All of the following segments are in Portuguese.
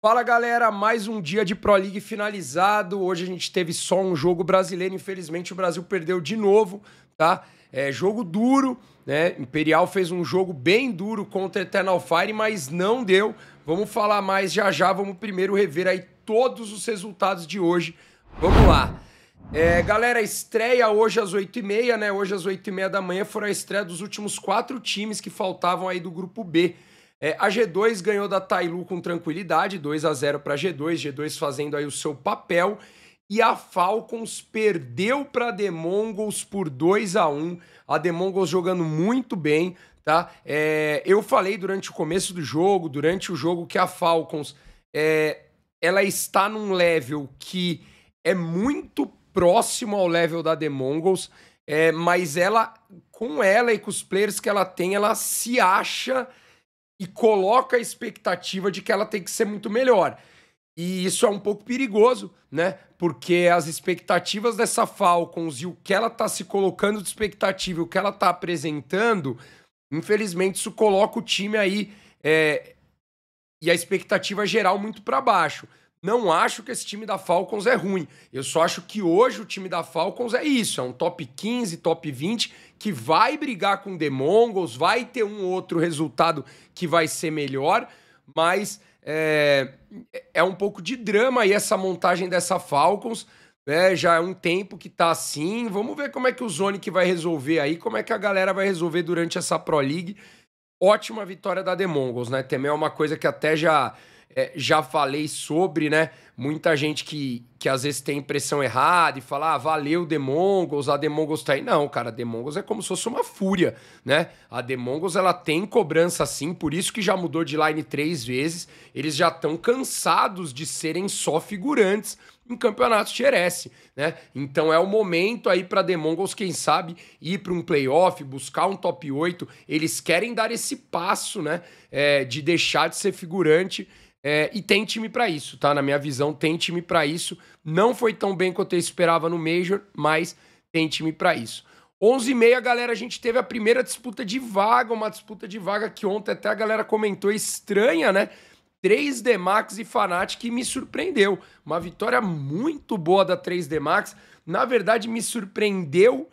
Fala galera, mais um dia de Pro League finalizado. Hoje a gente teve só um jogo brasileiro, infelizmente o Brasil perdeu de novo, tá? É jogo duro, né? Imperial fez um jogo bem duro contra Eternal Fire, mas não deu. Vamos falar mais já já, vamos primeiro rever aí todos os resultados de hoje. Vamos lá. É, galera, estreia hoje às 8h30, né? Hoje às 8h30 da manhã foram a estreia dos últimos quatro times que faltavam aí do grupo B. É, a G2 ganhou da Tailu com tranquilidade, 2 a 0 para G2, G2 fazendo aí o seu papel. E a Falcons perdeu para a Demongos por 2 a 1 A Demongos jogando muito bem, tá? É, eu falei durante o começo do jogo, durante o jogo, que a Falcons é, ela está num level que é muito próximo ao level da Demongos, é, mas ela, com ela e com os players que ela tem, ela se acha e coloca a expectativa de que ela tem que ser muito melhor. E isso é um pouco perigoso, né? Porque as expectativas dessa Falcons e o que ela tá se colocando de expectativa, o que ela tá apresentando, infelizmente isso coloca o time aí é... e a expectativa geral muito para baixo. Não acho que esse time da Falcons é ruim. Eu só acho que hoje o time da Falcons é isso, é um top 15, top 20 que vai brigar com The Mongols, vai ter um outro resultado que vai ser melhor, mas é, é um pouco de drama aí essa montagem dessa Falcons. É, já é um tempo que tá assim. Vamos ver como é que o Zonic que vai resolver aí, como é que a galera vai resolver durante essa Pro League. Ótima vitória da The Mongols, né? Também é uma coisa que até já é, já falei sobre, né? Muita gente que, que às vezes tem impressão errada e fala, ah, valeu Demongos, a Demongos tá aí. Não, cara, a Demongos é como se fosse uma fúria, né? A Demongos, ela tem cobrança sim, por isso que já mudou de line três vezes. Eles já estão cansados de serem só figurantes em campeonatos de RS, né? Então é o momento aí para Demongos, quem sabe, ir para um playoff, buscar um top 8. Eles querem dar esse passo, né? É, de deixar de ser figurante é, e tem time para isso, tá? Na minha visão, tem time para isso. Não foi tão bem quanto eu esperava no Major, mas tem time para isso. 11 e meia, galera, a gente teve a primeira disputa de vaga, uma disputa de vaga que ontem até a galera comentou estranha, né? 3D Max e Fnatic que me surpreendeu. Uma vitória muito boa da 3D Max. Na verdade, me surpreendeu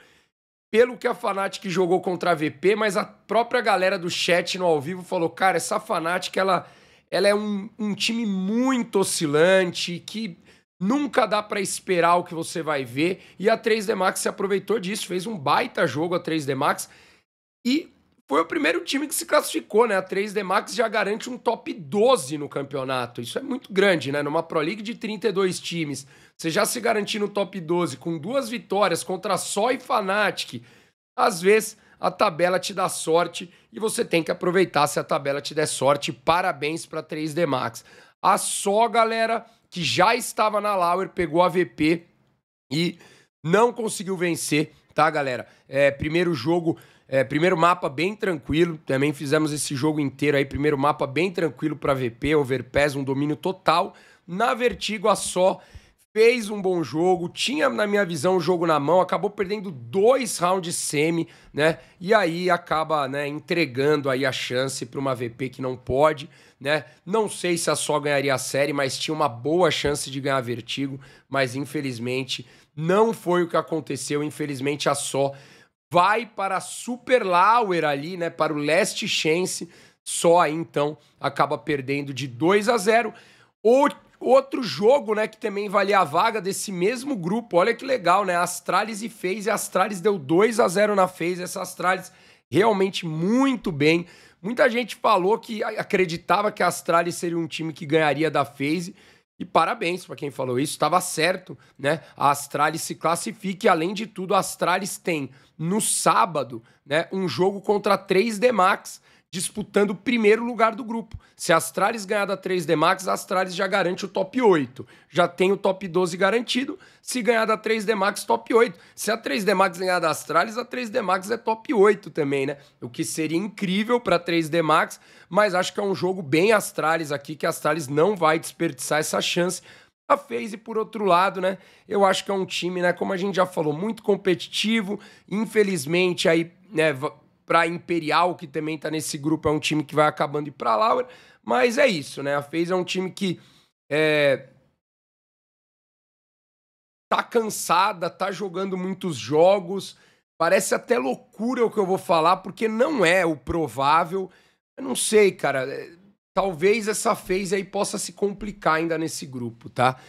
pelo que a Fnatic jogou contra a VP, mas a própria galera do chat no ao vivo falou: "Cara, essa Fnatic ela ela é um, um time muito oscilante, que Nunca dá para esperar o que você vai ver. E a 3D Max se aproveitou disso, fez um baita jogo a 3D Max. E foi o primeiro time que se classificou, né? A 3D Max já garante um top 12 no campeonato. Isso é muito grande, né? Numa Pro League de 32 times, você já se garantir no top 12 com duas vitórias contra Só e Fnatic, às vezes a tabela te dá sorte e você tem que aproveitar se a tabela te der sorte. Parabéns para 3D Max. A só galera que já estava na Lauer pegou a VP e não conseguiu vencer, tá, galera? É, primeiro jogo é, primeiro mapa bem tranquilo, também fizemos esse jogo inteiro aí, primeiro mapa bem tranquilo para VP, Overpass, um domínio total. Na Vertigo, a só fez um bom jogo, tinha, na minha visão, o jogo na mão, acabou perdendo dois rounds semi, né? E aí acaba né, entregando aí a chance para uma VP que não pode, né? Não sei se a só ganharia a série, mas tinha uma boa chance de ganhar vertigo, mas infelizmente não foi o que aconteceu. Infelizmente a só vai para a Super Lauer ali, né? Para o Last Chance, só aí então acaba perdendo de 2 a 0. O Outro jogo, né, que também valia a vaga desse mesmo grupo. Olha que legal, né? Astralis e FaZe. Astralis deu 2 a 0 na FaZe. Essa Astralis realmente muito bem. Muita gente falou que acreditava que a Astralis seria um time que ganharia da FaZe. E parabéns para quem falou isso, estava certo, né? A Astralis se classifica e, além de tudo, a Astralis tem no sábado, né, um jogo contra 3D Max disputando o primeiro lugar do grupo. Se a Astralis ganhar da 3D Max, a Astralis já garante o top 8. Já tem o top 12 garantido. Se ganhar da 3D Max, top 8. Se a 3D Max ganhar da Astralis, a 3D Max é top 8 também, né? O que seria incrível para 3D Max, mas acho que é um jogo bem Astralis aqui, que a Astralis não vai desperdiçar essa chance. A FaZe, por outro lado, né? Eu acho que é um time, né? Como a gente já falou, muito competitivo. Infelizmente, aí, né? para Imperial, que também está nesse grupo, é um time que vai acabando ir para Laura. Mas é isso, né? A FaZe é um time que é, tá cansada, tá jogando muitos jogos. Parece até loucura o que eu vou falar, porque não é o provável. Eu não sei, cara. É, talvez essa FaZe aí possa se complicar ainda nesse grupo, tá?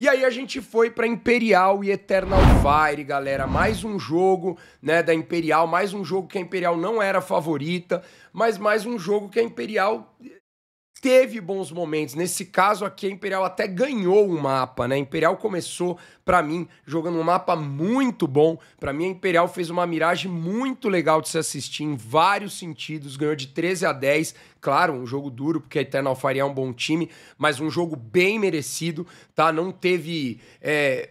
E aí a gente foi para Imperial e Eternal Fire, galera. Mais um jogo, né, da Imperial, mais um jogo que a Imperial não era favorita, mas mais um jogo que a Imperial teve bons momentos. Nesse caso aqui, a Imperial até ganhou o mapa, né? A Imperial começou, para mim, jogando um mapa muito bom. Para mim, a Imperial fez uma miragem muito legal de se assistir em vários sentidos. Ganhou de 13 a 10. Claro, um jogo duro, porque a Eternal Fire é um bom time, mas um jogo bem merecido, tá? Não teve. É,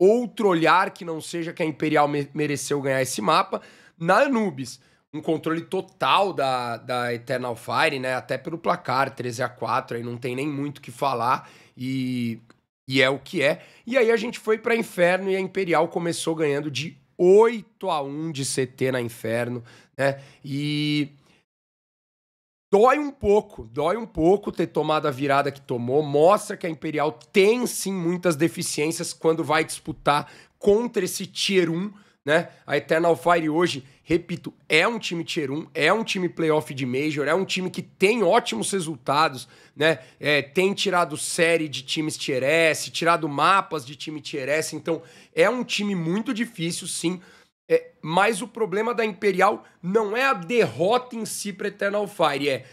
outro olhar que não seja que a Imperial mereceu ganhar esse mapa. Na Anubis, um controle total da, da Eternal Fire, né? Até pelo placar, 13 a 4 aí não tem nem muito o que falar e, e é o que é. E aí a gente foi para Inferno e a Imperial começou ganhando de 8 a 1 de CT na Inferno, né? E dói um pouco, dói um pouco ter tomado a virada que tomou, mostra que a Imperial tem sim muitas deficiências quando vai disputar contra esse Tier 1 né? A Eternal Fire hoje, repito, é um time Tier 1, é um time playoff de Major, é um time que tem ótimos resultados, né? É, tem tirado série de times Tier S, tirado mapas de time Tier S, então é um time muito difícil, sim. É, mas o problema da Imperial não é a derrota em si para Eternal Fire, é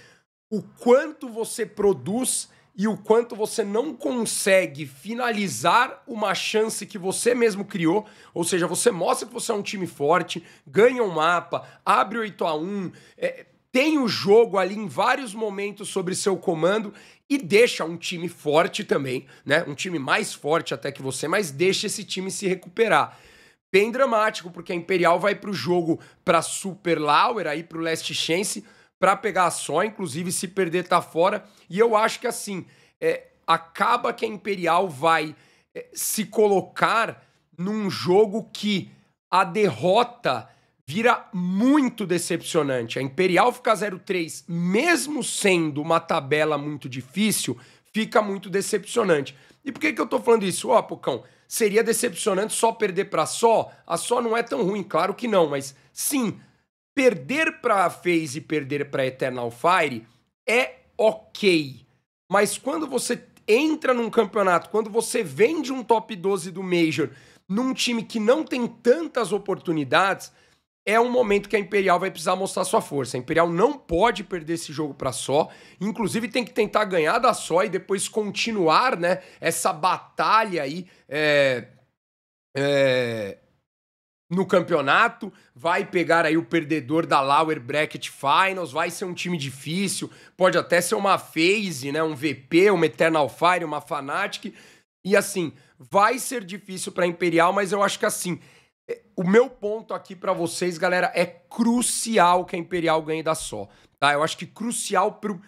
o quanto você produz e o quanto você não consegue finalizar uma chance que você mesmo criou, ou seja, você mostra que você é um time forte, ganha um mapa, abre 8 a 1 é, tem o jogo ali em vários momentos sobre seu comando e deixa um time forte também, né? Um time mais forte até que você, mas deixa esse time se recuperar bem dramático, porque a Imperial vai para o jogo para Super Lauer, aí para o Last Chance, para pegar só, inclusive se perder tá fora. E eu acho que assim, é, acaba que a Imperial vai é, se colocar num jogo que a derrota vira muito decepcionante. A Imperial fica 0-3, mesmo sendo uma tabela muito difícil, fica muito decepcionante. E por que, que eu tô falando isso? Ó, oh, seria decepcionante só perder para só? A só não é tão ruim, claro que não, mas sim, Perder para a FaZe e perder para Eternal Fire é ok, mas quando você entra num campeonato, quando você vende um top 12 do Major num time que não tem tantas oportunidades, é um momento que a Imperial vai precisar mostrar sua força. A Imperial não pode perder esse jogo para só, inclusive tem que tentar ganhar da só e depois continuar, né? Essa batalha aí é, é, no campeonato, vai pegar aí o perdedor da Lauer Bracket Finals, vai ser um time difícil, pode até ser uma phase, né, um VP, uma Eternal Fire, uma Fnatic, e assim, vai ser difícil para Imperial, mas eu acho que assim, é, o meu ponto aqui para vocês, galera, é crucial que a Imperial ganhe da só, tá? Eu acho que crucial pro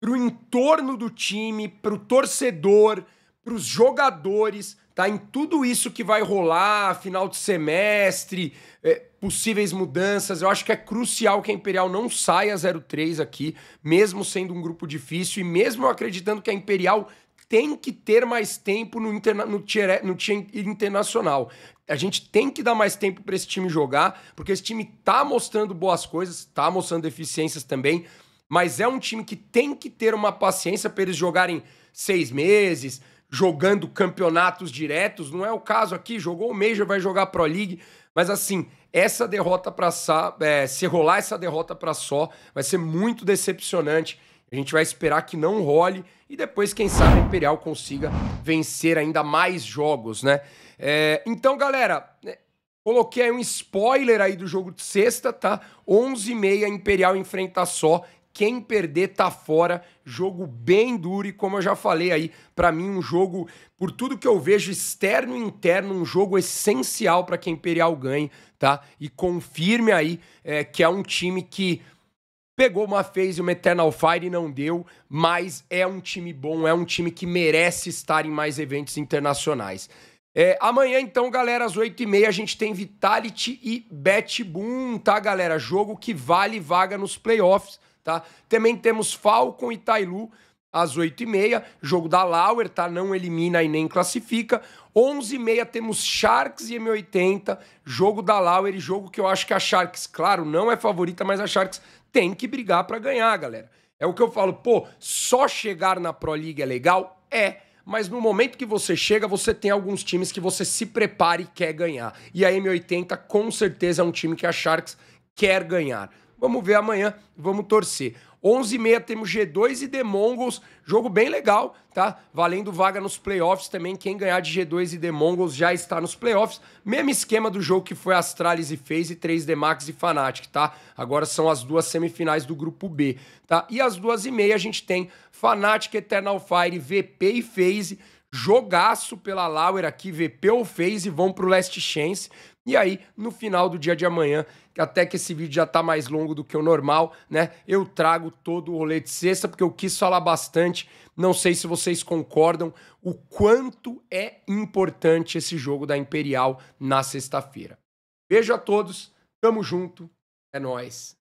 pro entorno do time, pro torcedor, para os jogadores, tá? Em tudo isso que vai rolar, final de semestre, é, possíveis mudanças. Eu acho que é crucial que a Imperial não saia 03 aqui, mesmo sendo um grupo difícil e mesmo acreditando que a Imperial tem que ter mais tempo no, interna no, tier, no tier internacional. A gente tem que dar mais tempo para esse time jogar, porque esse time tá mostrando boas coisas, tá mostrando deficiências também, mas é um time que tem que ter uma paciência para eles jogarem seis meses, jogando campeonatos diretos, não é o caso aqui, jogou o Major, vai jogar Pro League, mas assim, essa derrota para Sá, é, se rolar essa derrota para Só, vai ser muito decepcionante. A gente vai esperar que não role e depois, quem sabe, a Imperial consiga vencer ainda mais jogos, né? É, então, galera, é, coloquei aí um spoiler aí do jogo de sexta, tá? 11h30, Imperial enfrenta só quem perder tá fora. Jogo bem duro e como eu já falei aí, para mim um jogo por tudo que eu vejo externo e interno, um jogo essencial para que a Imperial ganhe, tá? E confirme aí é, que é um time que pegou uma e uma Eternal Fire e não deu, mas é um time bom, é um time que merece estar em mais eventos internacionais. É, amanhã, então, galera, às 8h30, a gente tem Vitality e Bet Boom, tá, galera? Jogo que vale vaga nos playoffs tá? Também temos Falcon e Tailu às 8h30, jogo da Lauer, tá? Não elimina e nem classifica. 11h30 temos Sharks e M80, jogo da Lauer e jogo que eu acho que a Sharks, claro, não é favorita, mas a Sharks tem que brigar para ganhar, galera. É o que eu falo, pô, só chegar na Pro League é legal? É. Mas no momento que você chega, você tem alguns times que você se prepara e quer ganhar. E a M80 com certeza é um time que a Sharks quer ganhar. Vamos ver amanhã, vamos torcer. 11h30 temos G2 e The Mongols, jogo bem legal, tá? Valendo vaga nos playoffs também. Quem ganhar de G2 e The Mongols já está nos playoffs. Mesmo esquema do jogo que foi Astralis e FaZe, e 3D Max e Fnatic, tá? Agora são as duas semifinais do grupo B, tá? E às duas e meia a gente tem Fnatic, Eternal Fire, VP e FaZe Jogaço pela Lauer aqui, VP ou fez e vão pro Last Chance. E aí, no final do dia de amanhã, até que esse vídeo já tá mais longo do que o normal, né? Eu trago todo o rolê de sexta, porque eu quis falar bastante. Não sei se vocês concordam o quanto é importante esse jogo da Imperial na sexta-feira. Beijo a todos, tamo junto, é nós.